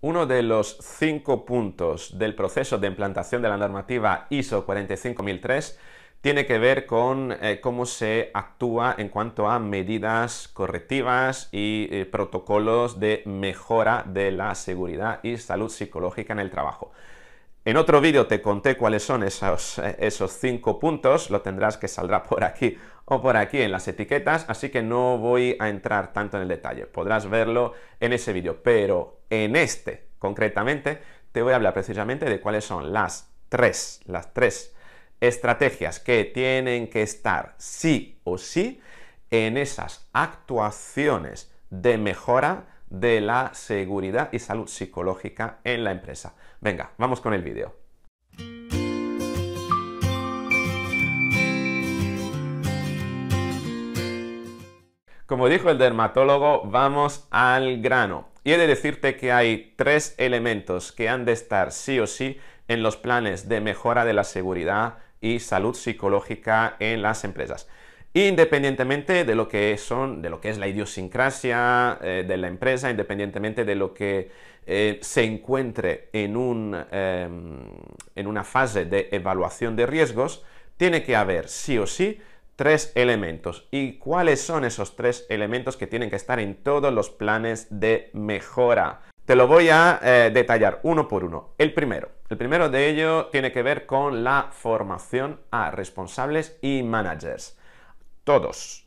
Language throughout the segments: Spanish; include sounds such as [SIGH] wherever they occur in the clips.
Uno de los cinco puntos del proceso de implantación de la normativa ISO 45003 tiene que ver con eh, cómo se actúa en cuanto a medidas correctivas y eh, protocolos de mejora de la seguridad y salud psicológica en el trabajo. En otro vídeo te conté cuáles son esos, esos cinco puntos, lo tendrás que saldrá por aquí o por aquí en las etiquetas, así que no voy a entrar tanto en el detalle, podrás verlo en ese vídeo, pero en este concretamente te voy a hablar precisamente de cuáles son las tres, las tres estrategias que tienen que estar sí o sí en esas actuaciones de mejora de la seguridad y salud psicológica en la empresa. Venga, vamos con el vídeo. Como dijo el dermatólogo, vamos al grano. Y he de decirte que hay tres elementos que han de estar sí o sí en los planes de mejora de la seguridad y salud psicológica en las empresas. Independientemente de lo que son, de lo que es la idiosincrasia eh, de la empresa, independientemente de lo que eh, se encuentre em, en, una fase de evaluación de riesgos, tiene que haber sí o sí tres elementos. ¿Y cuáles son esos tres elementos que tienen que estar en todos los planes de mejora? Te lo voy a eh, detallar uno por uno. El primero, el primero de ello tiene que ver con la formación a responsables y managers todos,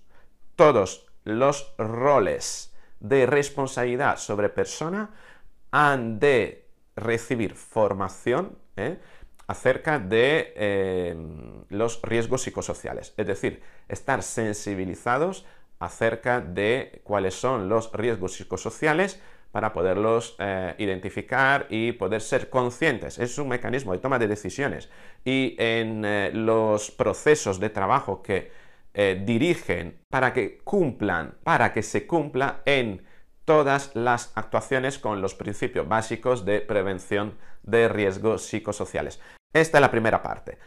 todos los roles de responsabilidad sobre persona han de recibir formación ¿eh? acerca de eh, los riesgos psicosociales, es decir, estar sensibilizados acerca de cuáles son los riesgos psicosociales para poderlos eh, identificar y poder ser conscientes. Es un mecanismo de toma de decisiones y en los procesos de trabajo que eh, dirigen para que cumplan, para que se cumpla en todas las actuaciones con los principios básicos de prevención de riesgos psicosociales. Esta es la primera parte.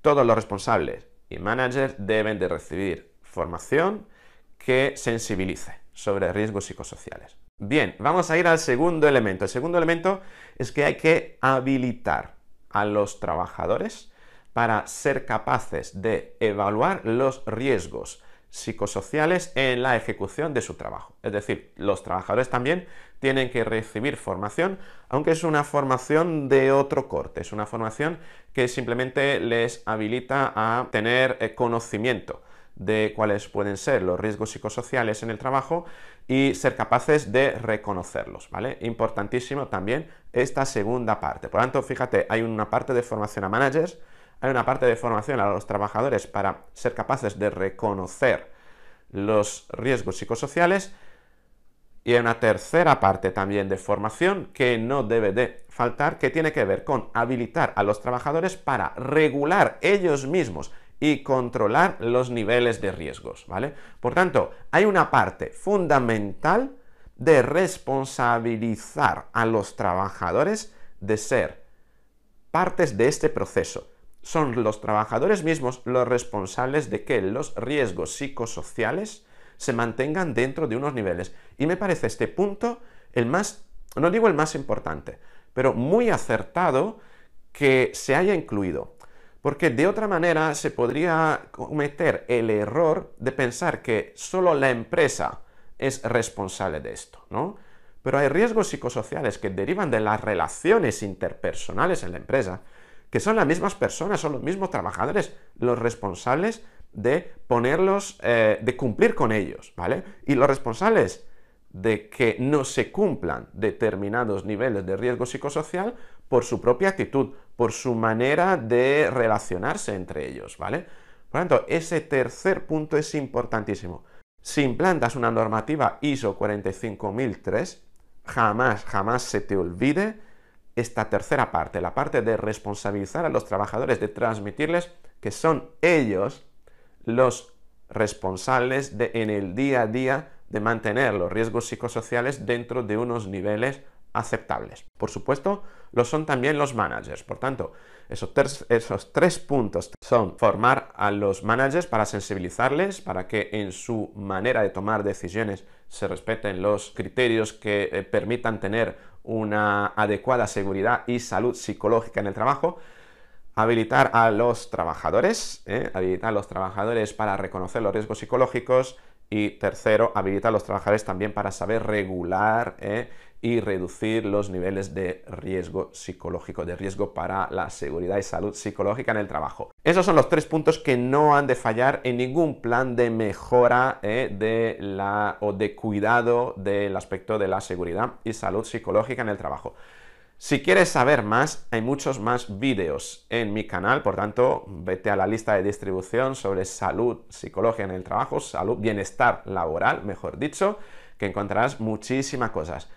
Todos los responsables y managers deben de recibir formación que sensibilice sobre riesgos psicosociales. Bien, vamos a ir al segundo elemento. El segundo elemento es que hay que habilitar a los trabajadores para ser capaces de evaluar los riesgos psicosociales en la ejecución de su trabajo. Es decir, los trabajadores también tienen que recibir formación, aunque es una formación de otro corte, es una formación que simplemente les habilita a tener eh, conocimiento de cuáles pueden ser los riesgos psicosociales en el trabajo y ser capaces de reconocerlos, ¿vale? Importantísimo también esta segunda parte. Por lo tanto, fíjate, hay una parte de formación a managers, hay una parte de formación a los trabajadores para ser capaces de reconocer los riesgos psicosociales y hay una tercera parte también de formación que no debe de faltar, que tiene que ver con habilitar a los trabajadores para regular ellos mismos y controlar los niveles de riesgos, ¿vale? Por tanto, hay una parte fundamental de responsabilizar a los trabajadores de ser partes de este proceso son los trabajadores mismos los responsables de que los riesgos psicosociales se mantengan dentro de unos niveles. Y me parece este punto el más, no digo el más importante, pero muy acertado que se haya incluido. Porque de otra manera se podría cometer el error de pensar que solo la empresa es responsable de esto, ¿no? Pero hay riesgos psicosociales que derivan de las relaciones interpersonales en la empresa que son las mismas personas, son los mismos trabajadores, los responsables de ponerlos, eh, de cumplir con ellos, ¿vale? Y los responsables de que no se cumplan determinados niveles de riesgo psicosocial por su propia actitud, por su manera de relacionarse entre ellos, ¿vale? Por tanto, ese tercer punto es importantísimo. Si implantas una normativa ISO 45003, jamás, jamás se te olvide esta tercera parte, la parte de responsabilizar a los trabajadores, de transmitirles que son ellos los responsables de, en el día a día de mantener los riesgos psicosociales dentro de unos niveles aceptables. Por supuesto, lo son también los managers. Por tanto, esos, esos, tres puntos son formar a los managers para sensibilizarles, para que en su manera de tomar decisiones se respeten los criterios que eh, permitan tener una adecuada seguridad y salud psicológica en el trabajo, habilitar a los trabajadores, ¿eh? habilitar a los trabajadores para reconocer los riesgos psicológicos, y tercero, habilita a los trabajadores también para saber regular eh, y reducir los niveles de riesgo psicológico, de riesgo para la seguridad y salud psicológica en el trabajo. Esos son los tres puntos que no han de fallar en ningún plan de mejora eh, de la, o de cuidado del aspecto de la seguridad y salud psicológica en el trabajo. Si quieres saber más, hay muchos más vídeos en mi canal, por tanto, vete a la lista de distribución sobre salud, psicología en el trabajo, salud, bienestar laboral, mejor dicho, que encontrarás muchísimas cosas.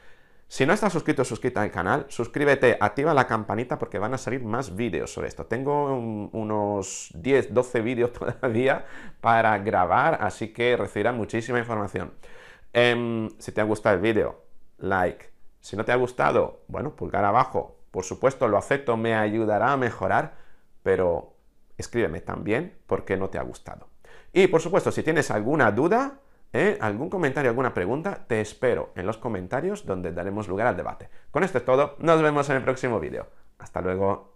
Si no estás suscrito suscríbete al canal, suscríbete, activa la campanita porque van a salir más vídeos sobre esto. Tengo unos 10, 12 vídeos [LAUGHS] todavía para grabar, así que recibirás muchísima información. Em, si te ha gustado el vídeo, like si no te ha gustado, bueno, pulgar abajo. Por supuesto, lo acepto, me ayudará a mejorar, pero escríbeme también por qué no te ha gustado. Y por supuesto, si tienes alguna duda, ¿eh? algún comentario, alguna pregunta, te espero en los comentarios donde daremos lugar al debate. Con esto es todo, nos vemos en el próximo vídeo. Hasta luego.